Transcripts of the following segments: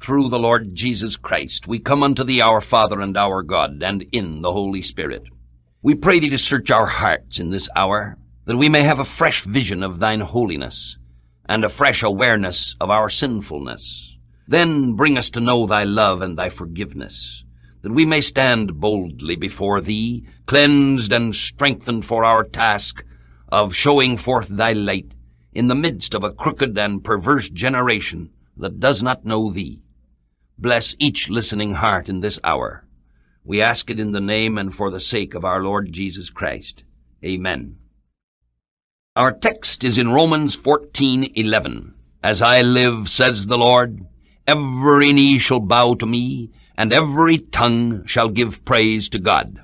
through the Lord Jesus Christ, we come unto thee, our Father and our God, and in the Holy Spirit. We pray thee to search our hearts in this hour, that we may have a fresh vision of thine holiness, and a fresh awareness of our sinfulness. Then bring us to know thy love and thy forgiveness, that we may stand boldly before thee, cleansed and strengthened for our task of showing forth thy light in the midst of a crooked and perverse generation that does not know thee. Bless each listening heart in this hour. We ask it in the name and for the sake of our Lord Jesus Christ. Amen. Our text is in Romans 14:11. As I live, says the Lord, every knee shall bow to me, and every tongue shall give praise to God.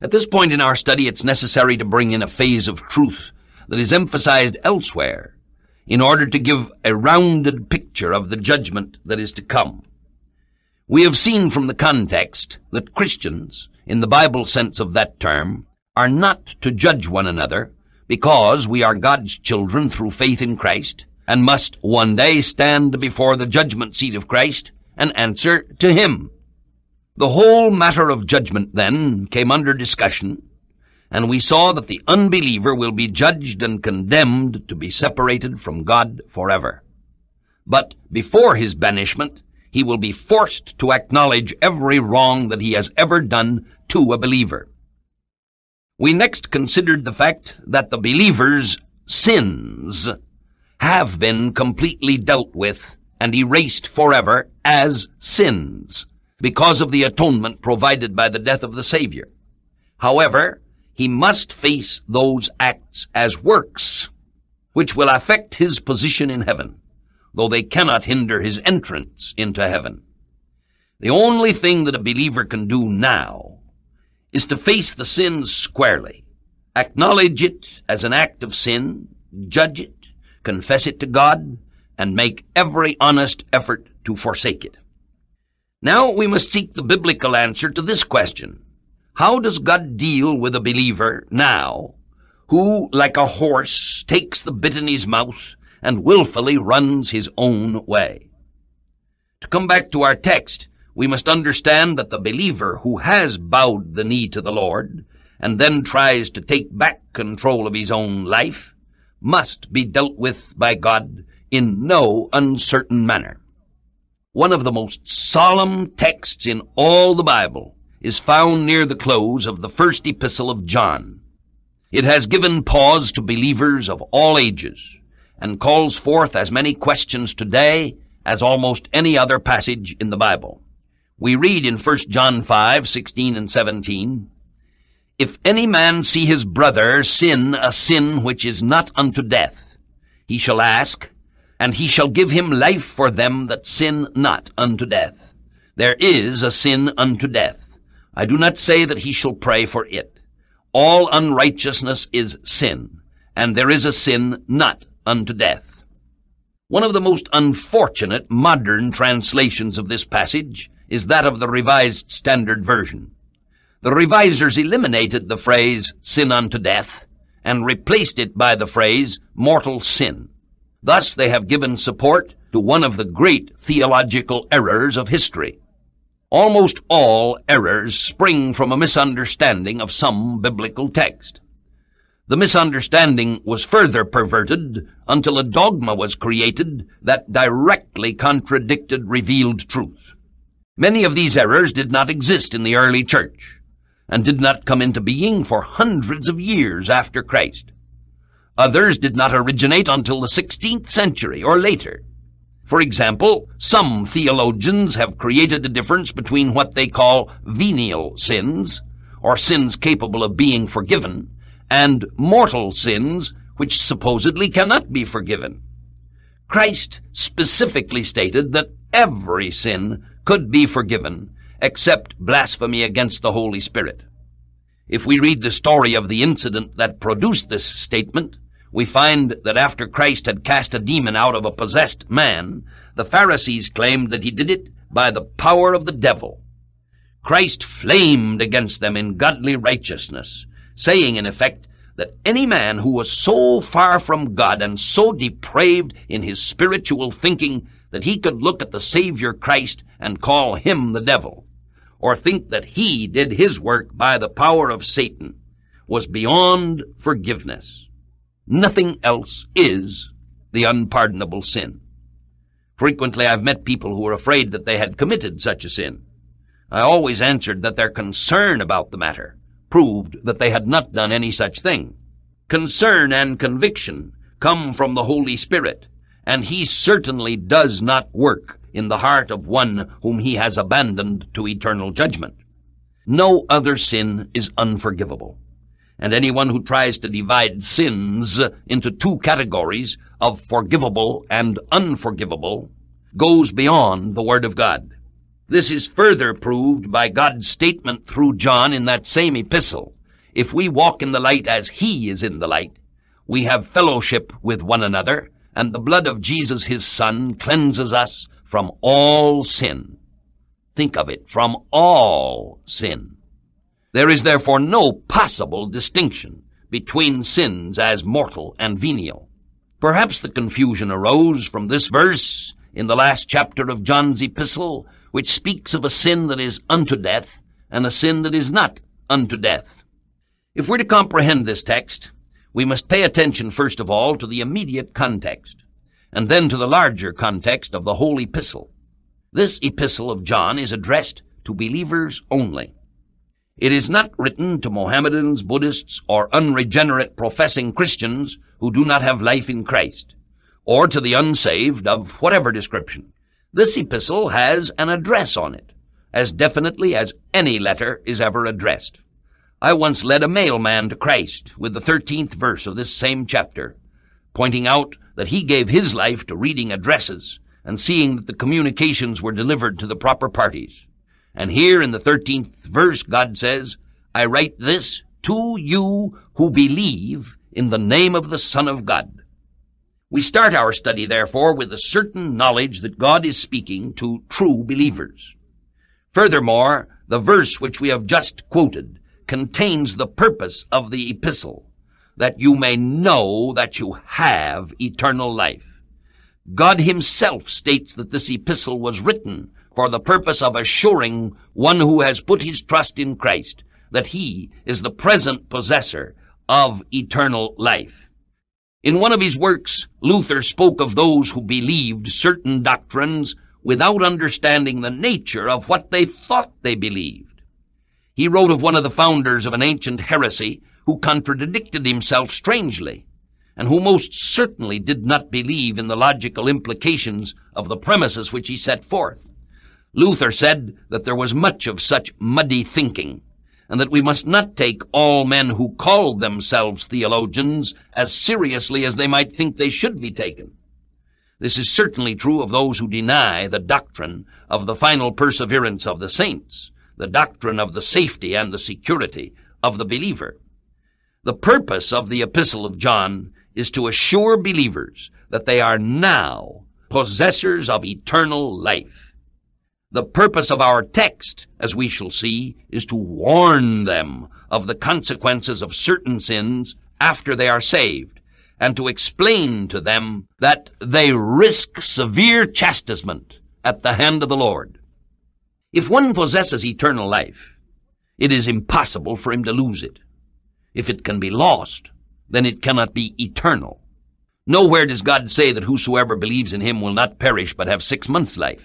At this point in our study, it's necessary to bring in a phase of truth that is emphasized elsewhere in order to give a rounded picture of the judgment that is to come. We have seen from the context that Christians, in the Bible sense of that term, are not to judge one another because we are God's children through faith in Christ and must one day stand before the judgment seat of Christ and answer to Him. The whole matter of judgment, then, came under discussion, and we saw that the unbeliever will be judged and condemned to be separated from God forever. But before his banishment, he will be forced to acknowledge every wrong that he has ever done to a believer. We next considered the fact that the believer's sins have been completely dealt with and erased forever as sins because of the atonement provided by the death of the Savior. However, he must face those acts as works, which will affect his position in heaven though they cannot hinder his entrance into heaven. The only thing that a believer can do now is to face the sin squarely, acknowledge it as an act of sin, judge it, confess it to God, and make every honest effort to forsake it. Now we must seek the biblical answer to this question. How does God deal with a believer now who, like a horse, takes the bit in his mouth and wilfully runs his own way. To come back to our text, we must understand that the believer who has bowed the knee to the Lord and then tries to take back control of his own life must be dealt with by God in no uncertain manner. One of the most solemn texts in all the Bible is found near the close of the first epistle of John. It has given pause to believers of all ages and calls forth as many questions today as almost any other passage in the Bible. We read in 1 John 5, 16 and 17, If any man see his brother sin a sin which is not unto death, he shall ask, and he shall give him life for them that sin not unto death. There is a sin unto death. I do not say that he shall pray for it. All unrighteousness is sin, and there is a sin not unto death. One of the most unfortunate modern translations of this passage is that of the Revised Standard Version. The revisers eliminated the phrase sin unto death and replaced it by the phrase mortal sin. Thus they have given support to one of the great theological errors of history. Almost all errors spring from a misunderstanding of some biblical text. The misunderstanding was further perverted until a dogma was created that directly contradicted revealed truth. Many of these errors did not exist in the early church and did not come into being for hundreds of years after Christ. Others did not originate until the 16th century or later. For example, some theologians have created a difference between what they call venial sins, or sins capable of being forgiven, and mortal sins which supposedly cannot be forgiven. Christ specifically stated that every sin could be forgiven except blasphemy against the Holy Spirit. If we read the story of the incident that produced this statement, we find that after Christ had cast a demon out of a possessed man, the Pharisees claimed that he did it by the power of the devil. Christ flamed against them in godly righteousness, saying in effect that any man who was so far from God and so depraved in his spiritual thinking that he could look at the Savior Christ and call him the devil, or think that he did his work by the power of Satan, was beyond forgiveness. Nothing else is the unpardonable sin. Frequently I've met people who were afraid that they had committed such a sin. I always answered that their concern about the matter proved that they had not done any such thing. Concern and conviction come from the Holy Spirit, and he certainly does not work in the heart of one whom he has abandoned to eternal judgment. No other sin is unforgivable, and anyone who tries to divide sins into two categories of forgivable and unforgivable goes beyond the Word of God. This is further proved by God's statement through John in that same epistle. If we walk in the light as he is in the light, we have fellowship with one another, and the blood of Jesus his Son cleanses us from all sin. Think of it, from all sin. There is therefore no possible distinction between sins as mortal and venial. Perhaps the confusion arose from this verse in the last chapter of John's epistle which speaks of a sin that is unto death and a sin that is not unto death. If we're to comprehend this text, we must pay attention first of all to the immediate context, and then to the larger context of the whole epistle. This epistle of John is addressed to believers only. It is not written to Mohammedans, Buddhists, or unregenerate professing Christians who do not have life in Christ, or to the unsaved of whatever description. This epistle has an address on it, as definitely as any letter is ever addressed. I once led a mailman to Christ with the 13th verse of this same chapter, pointing out that he gave his life to reading addresses and seeing that the communications were delivered to the proper parties. And here in the 13th verse, God says, I write this to you who believe in the name of the Son of God. We start our study, therefore, with a certain knowledge that God is speaking to true believers. Furthermore, the verse which we have just quoted contains the purpose of the epistle, that you may know that you have eternal life. God himself states that this epistle was written for the purpose of assuring one who has put his trust in Christ that he is the present possessor of eternal life. In one of his works, Luther spoke of those who believed certain doctrines without understanding the nature of what they thought they believed. He wrote of one of the founders of an ancient heresy who contradicted himself strangely, and who most certainly did not believe in the logical implications of the premises which he set forth. Luther said that there was much of such muddy thinking, and that we must not take all men who call themselves theologians as seriously as they might think they should be taken. This is certainly true of those who deny the doctrine of the final perseverance of the saints, the doctrine of the safety and the security of the believer. The purpose of the Epistle of John is to assure believers that they are now possessors of eternal life. The purpose of our text, as we shall see, is to warn them of the consequences of certain sins after they are saved, and to explain to them that they risk severe chastisement at the hand of the Lord. If one possesses eternal life, it is impossible for him to lose it. If it can be lost, then it cannot be eternal. Nowhere does God say that whosoever believes in him will not perish but have six months' life.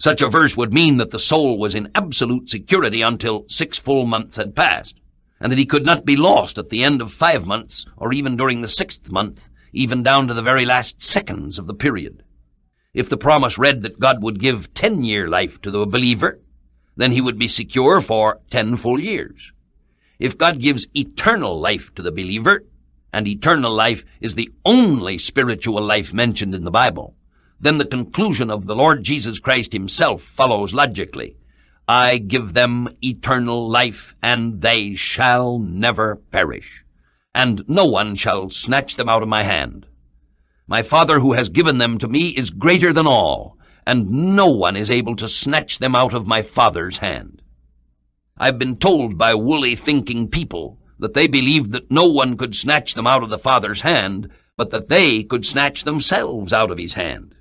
Such a verse would mean that the soul was in absolute security until six full months had passed, and that he could not be lost at the end of five months or even during the sixth month, even down to the very last seconds of the period. If the promise read that God would give ten year life to the believer, then he would be secure for ten full years. If God gives eternal life to the believer, and eternal life is the only spiritual life mentioned in the Bible, then the conclusion of the Lord Jesus Christ himself follows logically. I give them eternal life, and they shall never perish, and no one shall snatch them out of my hand. My Father who has given them to me is greater than all, and no one is able to snatch them out of my Father's hand. I've been told by woolly-thinking people that they believed that no one could snatch them out of the Father's hand, but that they could snatch themselves out of his hand.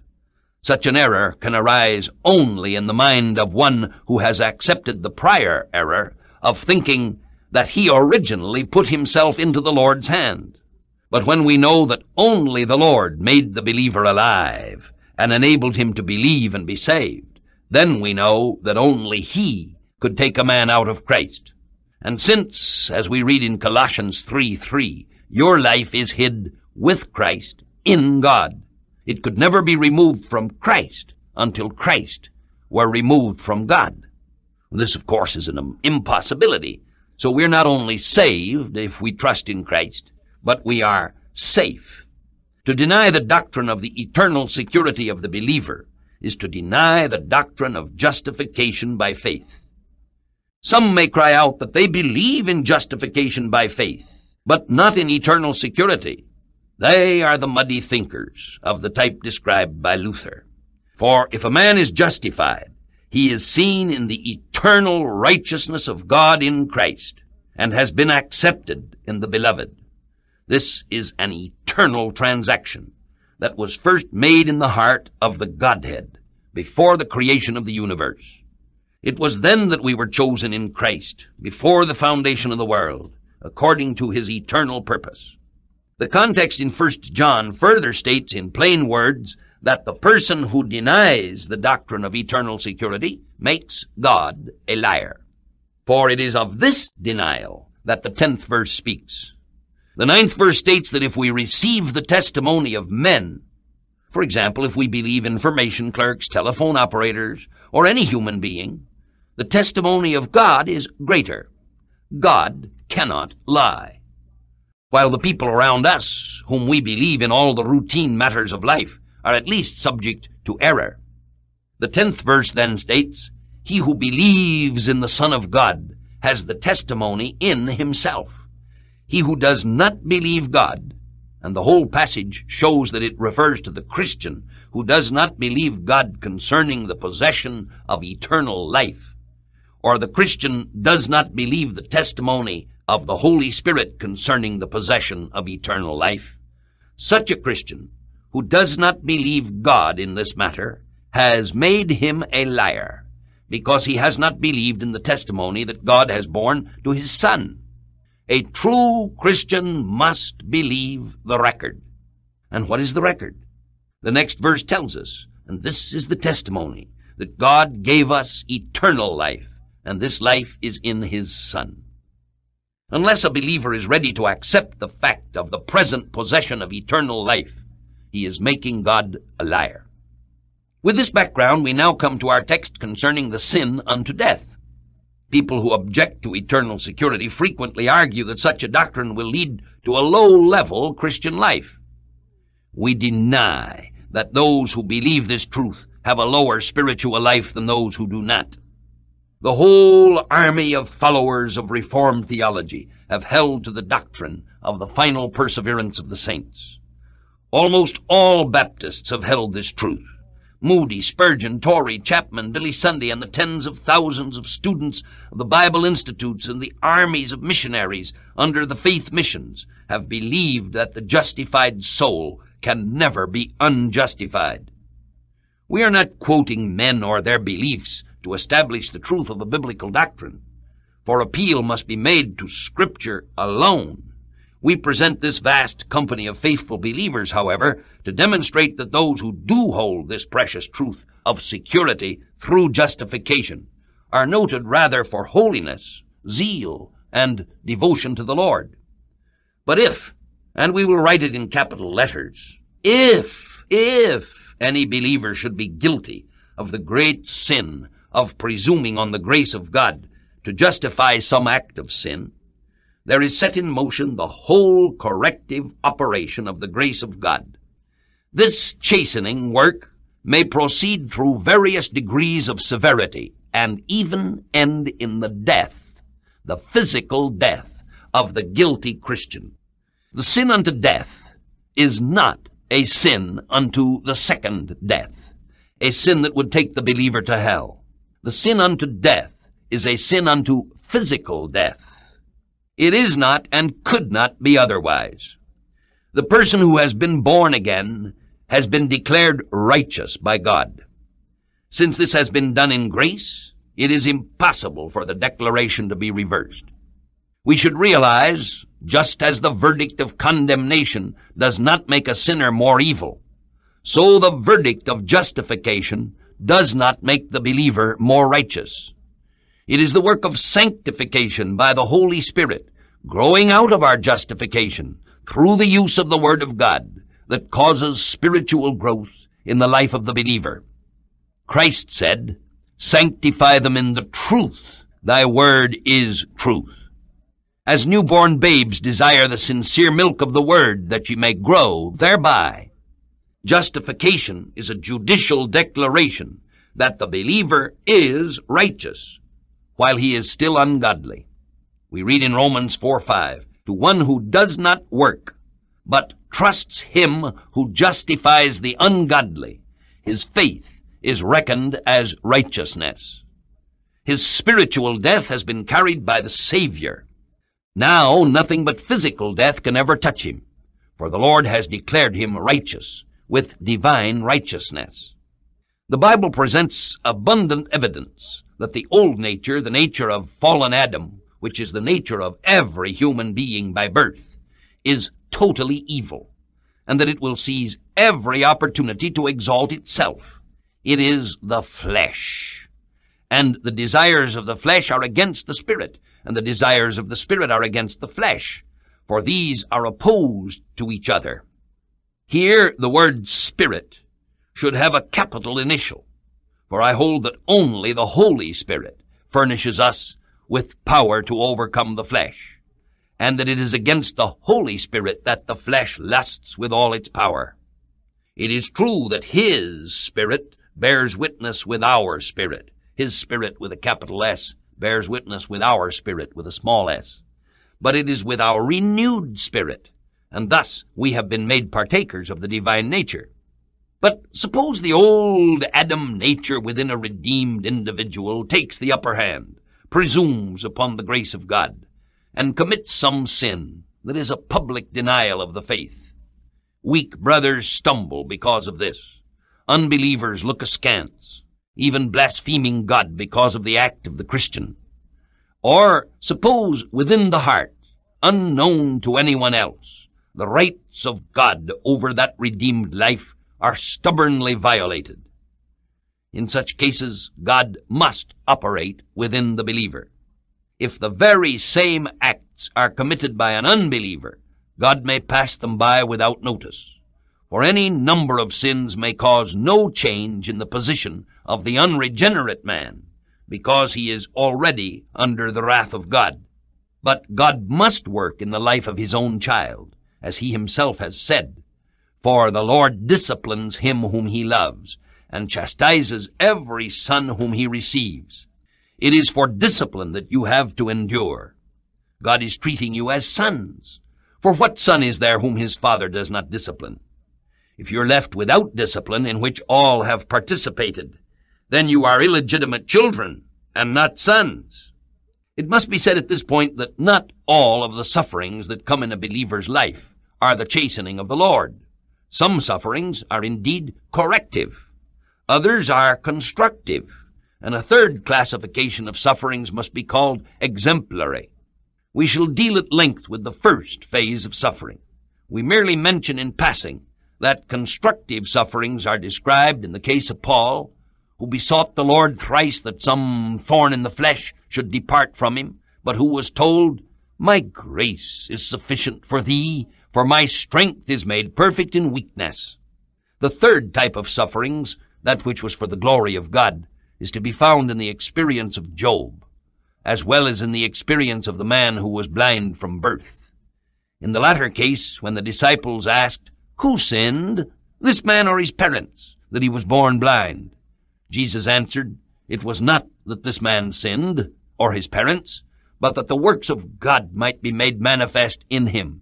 Such an error can arise only in the mind of one who has accepted the prior error of thinking that he originally put himself into the Lord's hand. But when we know that only the Lord made the believer alive and enabled him to believe and be saved, then we know that only he could take a man out of Christ. And since, as we read in Colossians 3:3, your life is hid with Christ in God, it could never be removed from Christ until Christ were removed from God. This, of course, is an impossibility. So we're not only saved if we trust in Christ, but we are safe. To deny the doctrine of the eternal security of the believer is to deny the doctrine of justification by faith. Some may cry out that they believe in justification by faith, but not in eternal security. They are the muddy thinkers of the type described by Luther. For if a man is justified, he is seen in the eternal righteousness of God in Christ and has been accepted in the beloved. This is an eternal transaction that was first made in the heart of the Godhead before the creation of the universe. It was then that we were chosen in Christ before the foundation of the world according to his eternal purpose. The context in 1 John further states in plain words that the person who denies the doctrine of eternal security makes God a liar. For it is of this denial that the 10th verse speaks. The ninth verse states that if we receive the testimony of men, for example, if we believe information clerks, telephone operators, or any human being, the testimony of God is greater. God cannot lie while the people around us, whom we believe in all the routine matters of life, are at least subject to error. The tenth verse then states, He who believes in the Son of God has the testimony in himself. He who does not believe God, and the whole passage shows that it refers to the Christian who does not believe God concerning the possession of eternal life, or the Christian does not believe the testimony of the Holy Spirit concerning the possession of eternal life. Such a Christian who does not believe God in this matter has made him a liar, because he has not believed in the testimony that God has borne to his Son. A true Christian must believe the record. And what is the record? The next verse tells us, and this is the testimony, that God gave us eternal life, and this life is in his Son. Unless a believer is ready to accept the fact of the present possession of eternal life, he is making God a liar. With this background, we now come to our text concerning the sin unto death. People who object to eternal security frequently argue that such a doctrine will lead to a low level Christian life. We deny that those who believe this truth have a lower spiritual life than those who do not. The whole army of followers of Reformed theology have held to the doctrine of the final perseverance of the saints. Almost all Baptists have held this truth. Moody, Spurgeon, Torrey, Chapman, Billy Sunday, and the tens of thousands of students of the Bible Institutes and the armies of missionaries under the faith missions have believed that the justified soul can never be unjustified. We are not quoting men or their beliefs to establish the truth of a biblical doctrine, for appeal must be made to Scripture alone. We present this vast company of faithful believers, however, to demonstrate that those who do hold this precious truth of security through justification are noted rather for holiness, zeal, and devotion to the Lord. But if, and we will write it in capital letters, if, if any believer should be guilty of the great sin of presuming on the grace of God to justify some act of sin, there is set in motion the whole corrective operation of the grace of God. This chastening work may proceed through various degrees of severity and even end in the death, the physical death of the guilty Christian. The sin unto death is not a sin unto the second death, a sin that would take the believer to hell. The sin unto death is a sin unto physical death. It is not and could not be otherwise. The person who has been born again has been declared righteous by God. Since this has been done in grace, it is impossible for the declaration to be reversed. We should realize, just as the verdict of condemnation does not make a sinner more evil, so the verdict of justification does not make the believer more righteous. It is the work of sanctification by the Holy Spirit, growing out of our justification through the use of the Word of God that causes spiritual growth in the life of the believer. Christ said, Sanctify them in the truth. Thy Word is truth. As newborn babes desire the sincere milk of the Word that ye may grow thereby Justification is a judicial declaration that the believer is righteous while he is still ungodly. We read in Romans 4 5, to one who does not work, but trusts him who justifies the ungodly, his faith is reckoned as righteousness. His spiritual death has been carried by the Savior. Now nothing but physical death can ever touch him, for the Lord has declared him righteous with divine righteousness. The Bible presents abundant evidence that the old nature, the nature of fallen Adam, which is the nature of every human being by birth, is totally evil, and that it will seize every opportunity to exalt itself. It is the flesh. And the desires of the flesh are against the spirit, and the desires of the spirit are against the flesh, for these are opposed to each other. Here, the word Spirit should have a capital initial, for I hold that only the Holy Spirit furnishes us with power to overcome the flesh, and that it is against the Holy Spirit that the flesh lusts with all its power. It is true that His Spirit bears witness with our spirit. His Spirit with a capital S bears witness with our spirit with a small s. But it is with our renewed spirit and thus we have been made partakers of the divine nature. But suppose the old Adam nature within a redeemed individual takes the upper hand, presumes upon the grace of God, and commits some sin that is a public denial of the faith. Weak brothers stumble because of this. Unbelievers look askance, even blaspheming God because of the act of the Christian. Or suppose within the heart, unknown to anyone else, the rights of God over that redeemed life are stubbornly violated. In such cases, God must operate within the believer. If the very same acts are committed by an unbeliever, God may pass them by without notice. For any number of sins may cause no change in the position of the unregenerate man, because he is already under the wrath of God. But God must work in the life of his own child as he himself has said. For the Lord disciplines him whom he loves, and chastises every son whom he receives. It is for discipline that you have to endure. God is treating you as sons. For what son is there whom his father does not discipline? If you're left without discipline in which all have participated, then you are illegitimate children and not sons. It must be said at this point that not all of the sufferings that come in a believer's life are the chastening of the Lord. Some sufferings are indeed corrective, others are constructive, and a third classification of sufferings must be called exemplary. We shall deal at length with the first phase of suffering. We merely mention in passing that constructive sufferings are described in the case of Paul, who besought the Lord thrice that some thorn in the flesh should depart from him, but who was told, My grace is sufficient for thee, for my strength is made perfect in weakness. The third type of sufferings, that which was for the glory of God, is to be found in the experience of Job, as well as in the experience of the man who was blind from birth. In the latter case, when the disciples asked, Who sinned, this man or his parents, that he was born blind? Jesus answered, It was not that this man sinned, or his parents, but that the works of God might be made manifest in him.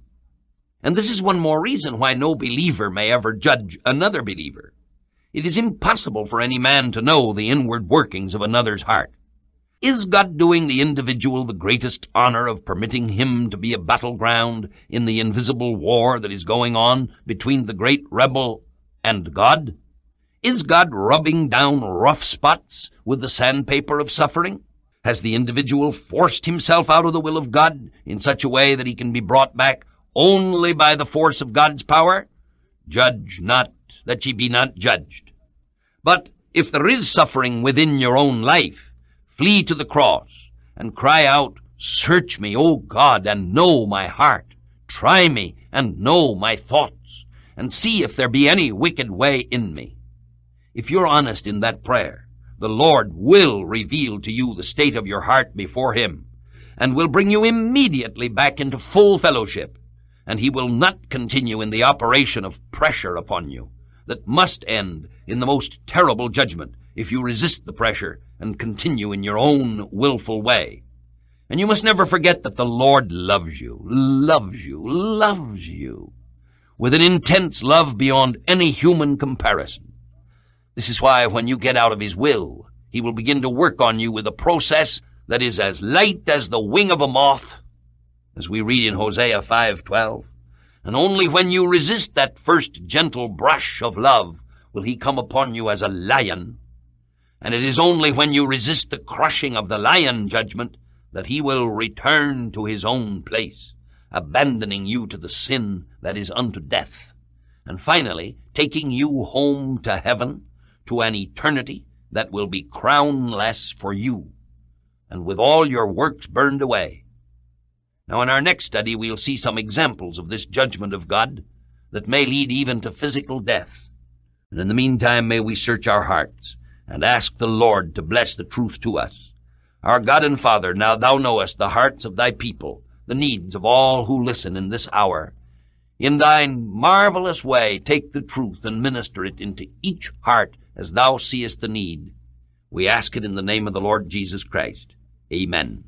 And this is one more reason why no believer may ever judge another believer. It is impossible for any man to know the inward workings of another's heart. Is God doing the individual the greatest honor of permitting him to be a battleground in the invisible war that is going on between the great rebel and God? Is God rubbing down rough spots with the sandpaper of suffering? Has the individual forced himself out of the will of God in such a way that he can be brought back only by the force of God's power? Judge not, that ye be not judged. But if there is suffering within your own life, flee to the cross, and cry out, Search me, O God, and know my heart. Try me, and know my thoughts, and see if there be any wicked way in me. If you're honest in that prayer, the Lord will reveal to you the state of your heart before Him, and will bring you immediately back into full fellowship, and he will not continue in the operation of pressure upon you that must end in the most terrible judgment if you resist the pressure and continue in your own willful way. And you must never forget that the Lord loves you, loves you, loves you, with an intense love beyond any human comparison. This is why when you get out of His will, He will begin to work on you with a process that is as light as the wing of a moth as we read in Hosea 5:12. And only when you resist that first gentle brush of love will he come upon you as a lion. And it is only when you resist the crushing of the lion judgment that he will return to his own place, abandoning you to the sin that is unto death, and finally taking you home to heaven, to an eternity that will be crownless for you, and with all your works burned away, now, in our next study, we'll see some examples of this judgment of God that may lead even to physical death. And in the meantime, may we search our hearts and ask the Lord to bless the truth to us. Our God and Father, now thou knowest the hearts of thy people, the needs of all who listen in this hour. In thine marvelous way, take the truth and minister it into each heart as thou seest the need. We ask it in the name of the Lord Jesus Christ. Amen.